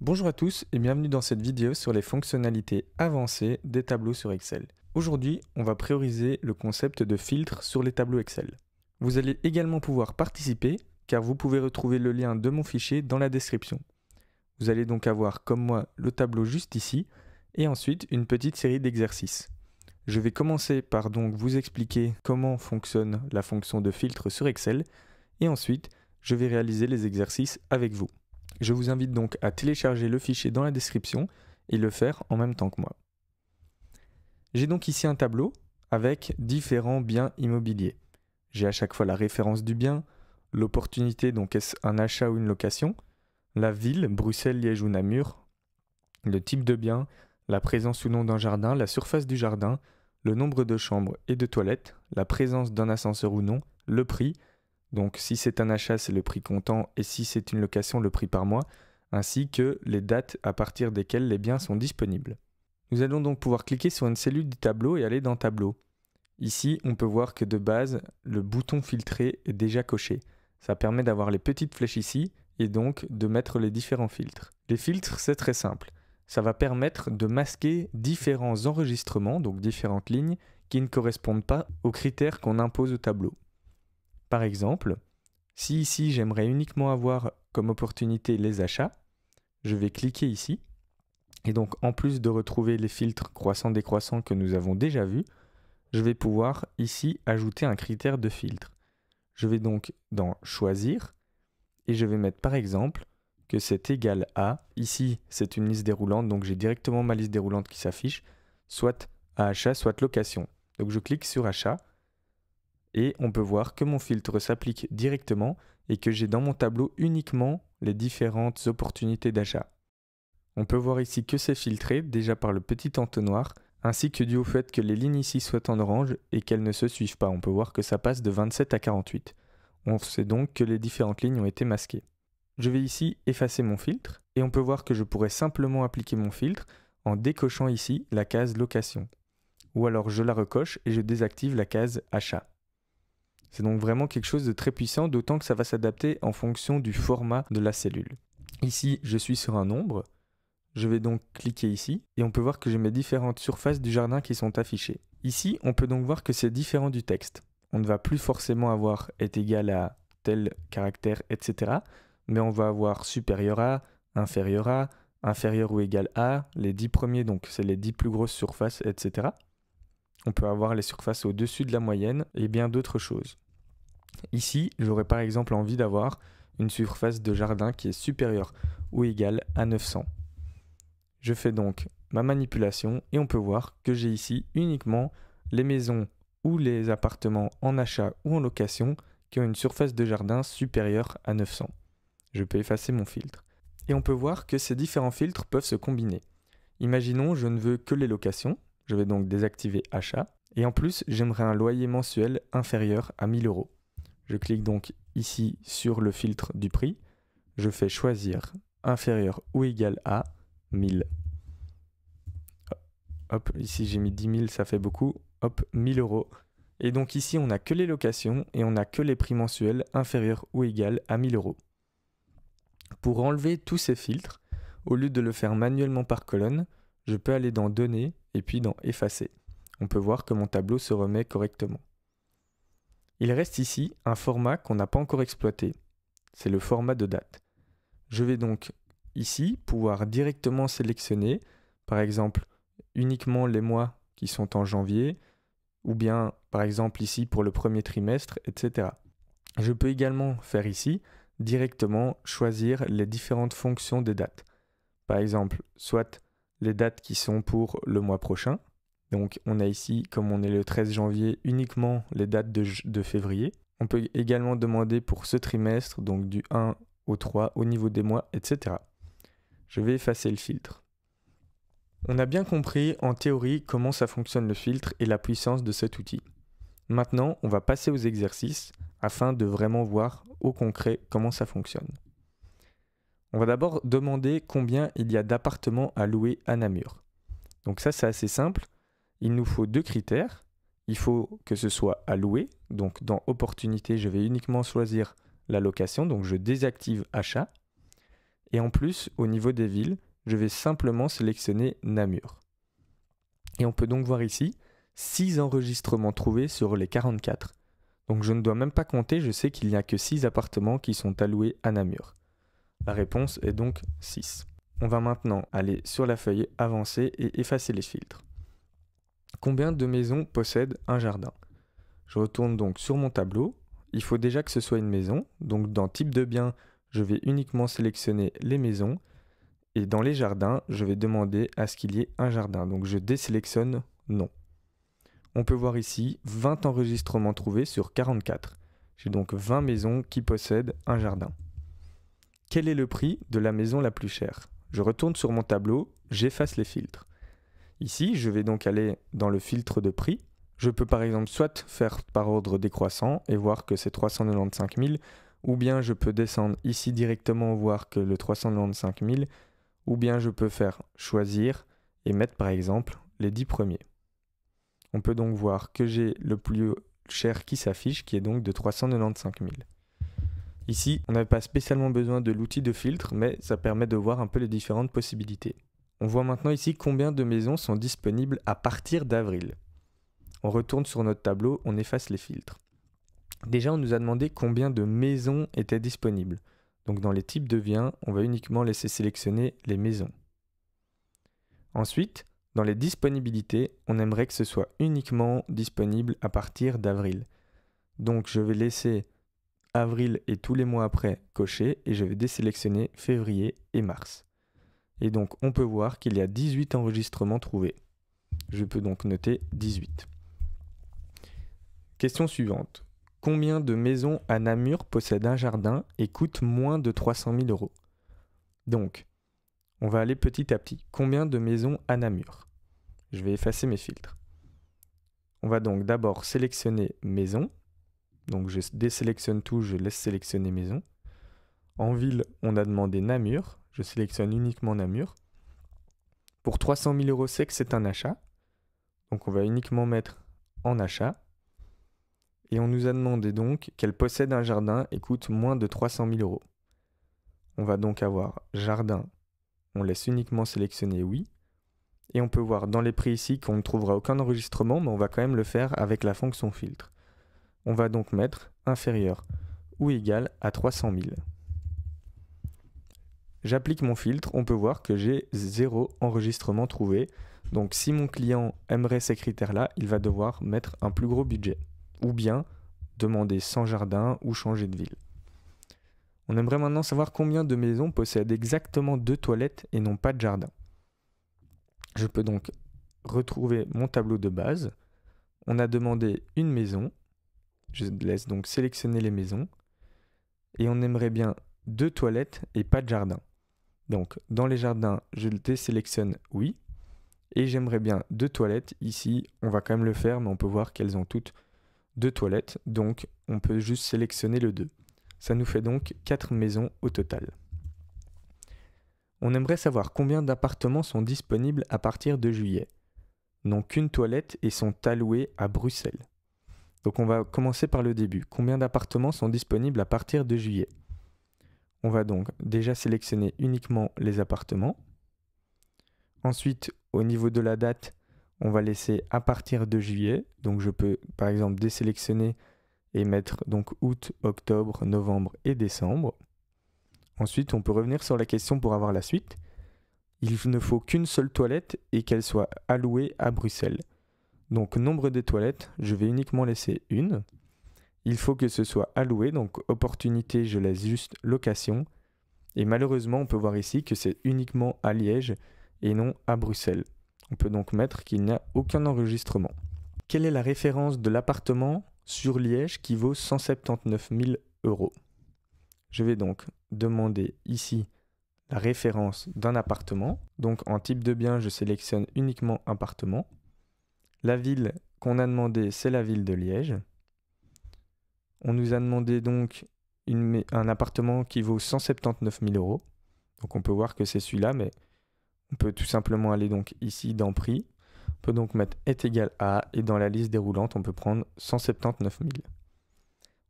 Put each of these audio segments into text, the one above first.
Bonjour à tous et bienvenue dans cette vidéo sur les fonctionnalités avancées des tableaux sur Excel. Aujourd'hui, on va prioriser le concept de filtre sur les tableaux Excel. Vous allez également pouvoir participer car vous pouvez retrouver le lien de mon fichier dans la description. Vous allez donc avoir comme moi le tableau juste ici et ensuite une petite série d'exercices. Je vais commencer par donc vous expliquer comment fonctionne la fonction de filtre sur Excel et ensuite je vais réaliser les exercices avec vous. Je vous invite donc à télécharger le fichier dans la description et le faire en même temps que moi. J'ai donc ici un tableau avec différents biens immobiliers. J'ai à chaque fois la référence du bien, l'opportunité, donc est-ce un achat ou une location, la ville, Bruxelles, Liège ou Namur, le type de bien, la présence ou non d'un jardin, la surface du jardin, le nombre de chambres et de toilettes, la présence d'un ascenseur ou non, le prix, donc si c'est un achat, c'est le prix comptant et si c'est une location, le prix par mois, ainsi que les dates à partir desquelles les biens sont disponibles. Nous allons donc pouvoir cliquer sur une cellule du tableau et aller dans Tableau. Ici, on peut voir que de base, le bouton filtrer est déjà coché. Ça permet d'avoir les petites flèches ici et donc de mettre les différents filtres. Les filtres, c'est très simple. Ça va permettre de masquer différents enregistrements, donc différentes lignes, qui ne correspondent pas aux critères qu'on impose au tableau. Par exemple, si ici j'aimerais uniquement avoir comme opportunité les achats, je vais cliquer ici. Et donc en plus de retrouver les filtres croissant-décroissant que nous avons déjà vus, je vais pouvoir ici ajouter un critère de filtre. Je vais donc dans Choisir et je vais mettre par exemple que c'est égal à, ici c'est une liste déroulante, donc j'ai directement ma liste déroulante qui s'affiche, soit à achat, soit location. Donc je clique sur achat et on peut voir que mon filtre s'applique directement et que j'ai dans mon tableau uniquement les différentes opportunités d'achat. On peut voir ici que c'est filtré déjà par le petit entonnoir ainsi que dû au fait que les lignes ici soient en orange et qu'elles ne se suivent pas. On peut voir que ça passe de 27 à 48. On sait donc que les différentes lignes ont été masquées. Je vais ici effacer mon filtre et on peut voir que je pourrais simplement appliquer mon filtre en décochant ici la case location. Ou alors je la recoche et je désactive la case achat. C'est donc vraiment quelque chose de très puissant, d'autant que ça va s'adapter en fonction du format de la cellule. Ici, je suis sur un nombre. Je vais donc cliquer ici et on peut voir que j'ai mes différentes surfaces du jardin qui sont affichées. Ici, on peut donc voir que c'est différent du texte. On ne va plus forcément avoir est égal à tel caractère, etc. Mais on va avoir supérieur à, inférieur à, inférieur ou égal à, les 10 premiers, donc c'est les 10 plus grosses surfaces, etc on peut avoir les surfaces au-dessus de la moyenne et bien d'autres choses. Ici, j'aurais par exemple envie d'avoir une surface de jardin qui est supérieure ou égale à 900. Je fais donc ma manipulation et on peut voir que j'ai ici uniquement les maisons ou les appartements en achat ou en location qui ont une surface de jardin supérieure à 900. Je peux effacer mon filtre. Et on peut voir que ces différents filtres peuvent se combiner. Imaginons je ne veux que les locations, je vais donc désactiver achat. Et en plus, j'aimerais un loyer mensuel inférieur à 1000 euros. Je clique donc ici sur le filtre du prix. Je fais choisir inférieur ou égal à 1000. Hop, ici j'ai mis 10 000, ça fait beaucoup. Hop, 1000 euros. Et donc ici, on n'a que les locations et on n'a que les prix mensuels inférieurs ou égaux à 1000 euros. Pour enlever tous ces filtres, au lieu de le faire manuellement par colonne, je peux aller dans Données, et puis dans Effacer. On peut voir que mon tableau se remet correctement. Il reste ici un format qu'on n'a pas encore exploité. C'est le format de date. Je vais donc ici pouvoir directement sélectionner, par exemple, uniquement les mois qui sont en janvier, ou bien par exemple ici pour le premier trimestre, etc. Je peux également faire ici directement choisir les différentes fonctions des dates. Par exemple, soit les dates qui sont pour le mois prochain. Donc on a ici, comme on est le 13 janvier, uniquement les dates de, de février. On peut également demander pour ce trimestre, donc du 1 au 3 au niveau des mois, etc. Je vais effacer le filtre. On a bien compris en théorie comment ça fonctionne le filtre et la puissance de cet outil. Maintenant, on va passer aux exercices afin de vraiment voir au concret comment ça fonctionne. On va d'abord demander combien il y a d'appartements à louer à Namur. Donc ça, c'est assez simple. Il nous faut deux critères. Il faut que ce soit à louer. Donc dans opportunité, je vais uniquement choisir la location. Donc je désactive achat. Et en plus, au niveau des villes, je vais simplement sélectionner Namur. Et on peut donc voir ici 6 enregistrements trouvés sur les 44. Donc je ne dois même pas compter, je sais qu'il n'y a que 6 appartements qui sont alloués à Namur. La réponse est donc 6. On va maintenant aller sur la feuille avancer et effacer les filtres. Combien de maisons possèdent un jardin Je retourne donc sur mon tableau. Il faut déjà que ce soit une maison. Donc dans type de bien, je vais uniquement sélectionner les maisons. Et dans les jardins, je vais demander à ce qu'il y ait un jardin. Donc je désélectionne non. On peut voir ici 20 enregistrements trouvés sur 44. J'ai donc 20 maisons qui possèdent un jardin. Quel est le prix de la maison la plus chère Je retourne sur mon tableau, j'efface les filtres. Ici, je vais donc aller dans le filtre de prix. Je peux par exemple soit faire par ordre décroissant et voir que c'est 395 000, ou bien je peux descendre ici directement voir que le 395 000, ou bien je peux faire choisir et mettre par exemple les 10 premiers. On peut donc voir que j'ai le plus cher qui s'affiche, qui est donc de 395 000. Ici, on n'avait pas spécialement besoin de l'outil de filtre, mais ça permet de voir un peu les différentes possibilités. On voit maintenant ici combien de maisons sont disponibles à partir d'avril. On retourne sur notre tableau, on efface les filtres. Déjà, on nous a demandé combien de maisons étaient disponibles. Donc dans les types de biens, on va uniquement laisser sélectionner les maisons. Ensuite, dans les disponibilités, on aimerait que ce soit uniquement disponible à partir d'avril. Donc je vais laisser avril et tous les mois après cocher et je vais désélectionner février et mars. Et donc on peut voir qu'il y a 18 enregistrements trouvés. Je peux donc noter 18. Question suivante. Combien de maisons à Namur possèdent un jardin et coûtent moins de 300 000 euros Donc, on va aller petit à petit. Combien de maisons à Namur Je vais effacer mes filtres. On va donc d'abord sélectionner maison donc je désélectionne tout, je laisse sélectionner maison. En ville, on a demandé Namur. Je sélectionne uniquement Namur. Pour 300 000 euros que c'est un achat. Donc on va uniquement mettre en achat. Et on nous a demandé donc qu'elle possède un jardin et coûte moins de 300 000 euros. On va donc avoir jardin. On laisse uniquement sélectionner oui. Et on peut voir dans les prix ici qu'on ne trouvera aucun enregistrement, mais on va quand même le faire avec la fonction filtre. On va donc mettre inférieur ou égal à 300 000. J'applique mon filtre, on peut voir que j'ai zéro enregistrement trouvé. Donc si mon client aimerait ces critères-là, il va devoir mettre un plus gros budget. Ou bien demander sans jardin ou changer de ville. On aimerait maintenant savoir combien de maisons possèdent exactement deux toilettes et n'ont pas de jardin. Je peux donc retrouver mon tableau de base. On a demandé une maison, je laisse donc sélectionner les maisons. Et on aimerait bien deux toilettes et pas de jardin. Donc dans les jardins, je le désélectionne oui. Et j'aimerais bien deux toilettes. Ici, on va quand même le faire, mais on peut voir qu'elles ont toutes deux toilettes. Donc on peut juste sélectionner le 2. Ça nous fait donc quatre maisons au total. On aimerait savoir combien d'appartements sont disponibles à partir de juillet. N'ont qu'une toilette et sont alloués à Bruxelles. Donc on va commencer par le début. Combien d'appartements sont disponibles à partir de juillet On va donc déjà sélectionner uniquement les appartements. Ensuite, au niveau de la date, on va laisser à partir de juillet. Donc je peux par exemple désélectionner et mettre donc août, octobre, novembre et décembre. Ensuite, on peut revenir sur la question pour avoir la suite. Il ne faut qu'une seule toilette et qu'elle soit allouée à Bruxelles. Donc nombre des toilettes, je vais uniquement laisser une. Il faut que ce soit alloué, donc opportunité, je laisse juste location. Et malheureusement, on peut voir ici que c'est uniquement à Liège et non à Bruxelles. On peut donc mettre qu'il n'y a aucun enregistrement. Quelle est la référence de l'appartement sur Liège qui vaut 179 000 euros Je vais donc demander ici la référence d'un appartement. Donc en type de bien, je sélectionne uniquement appartement. La ville qu'on a demandé, c'est la ville de Liège. On nous a demandé donc un appartement qui vaut 179 000 euros. Donc on peut voir que c'est celui-là, mais on peut tout simplement aller donc ici dans prix. On peut donc mettre est égal à et dans la liste déroulante, on peut prendre 179 000.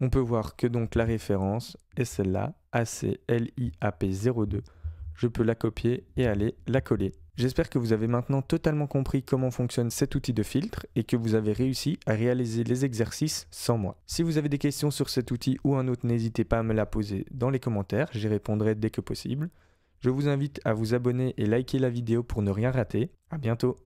On peut voir que donc la référence est celle-là, ACLIAP02. Je peux la copier et aller la coller. J'espère que vous avez maintenant totalement compris comment fonctionne cet outil de filtre et que vous avez réussi à réaliser les exercices sans moi. Si vous avez des questions sur cet outil ou un autre, n'hésitez pas à me la poser dans les commentaires, j'y répondrai dès que possible. Je vous invite à vous abonner et liker la vidéo pour ne rien rater. A bientôt